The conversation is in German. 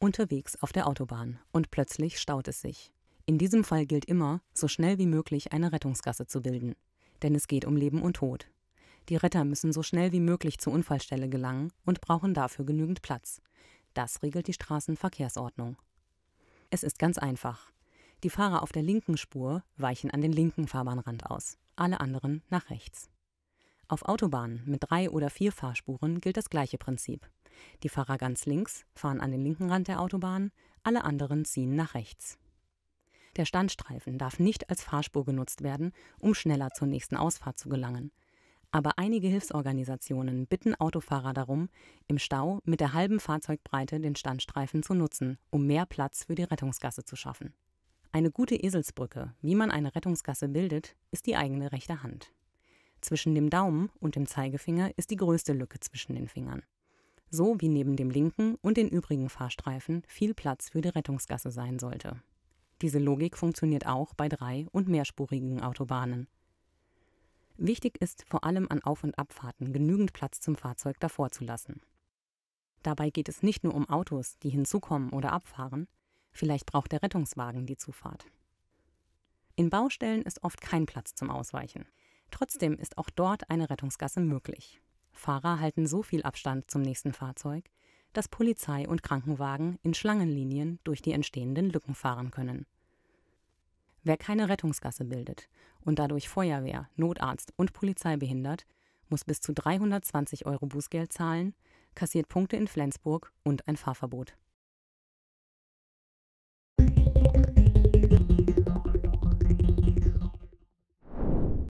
Unterwegs auf der Autobahn und plötzlich staut es sich. In diesem Fall gilt immer, so schnell wie möglich eine Rettungsgasse zu bilden. Denn es geht um Leben und Tod. Die Retter müssen so schnell wie möglich zur Unfallstelle gelangen und brauchen dafür genügend Platz. Das regelt die Straßenverkehrsordnung. Es ist ganz einfach. Die Fahrer auf der linken Spur weichen an den linken Fahrbahnrand aus, alle anderen nach rechts. Auf Autobahnen mit drei oder vier Fahrspuren gilt das gleiche Prinzip. Die Fahrer ganz links fahren an den linken Rand der Autobahn, alle anderen ziehen nach rechts. Der Standstreifen darf nicht als Fahrspur genutzt werden, um schneller zur nächsten Ausfahrt zu gelangen. Aber einige Hilfsorganisationen bitten Autofahrer darum, im Stau mit der halben Fahrzeugbreite den Standstreifen zu nutzen, um mehr Platz für die Rettungsgasse zu schaffen. Eine gute Eselsbrücke, wie man eine Rettungsgasse bildet, ist die eigene rechte Hand. Zwischen dem Daumen und dem Zeigefinger ist die größte Lücke zwischen den Fingern so wie neben dem linken und den übrigen Fahrstreifen viel Platz für die Rettungsgasse sein sollte. Diese Logik funktioniert auch bei drei- und mehrspurigen Autobahnen. Wichtig ist vor allem an Auf- und Abfahrten genügend Platz zum Fahrzeug davor zu lassen. Dabei geht es nicht nur um Autos, die hinzukommen oder abfahren, vielleicht braucht der Rettungswagen die Zufahrt. In Baustellen ist oft kein Platz zum Ausweichen. Trotzdem ist auch dort eine Rettungsgasse möglich. Fahrer halten so viel Abstand zum nächsten Fahrzeug, dass Polizei und Krankenwagen in Schlangenlinien durch die entstehenden Lücken fahren können. Wer keine Rettungsgasse bildet und dadurch Feuerwehr, Notarzt und Polizei behindert, muss bis zu 320 Euro Bußgeld zahlen, kassiert Punkte in Flensburg und ein Fahrverbot.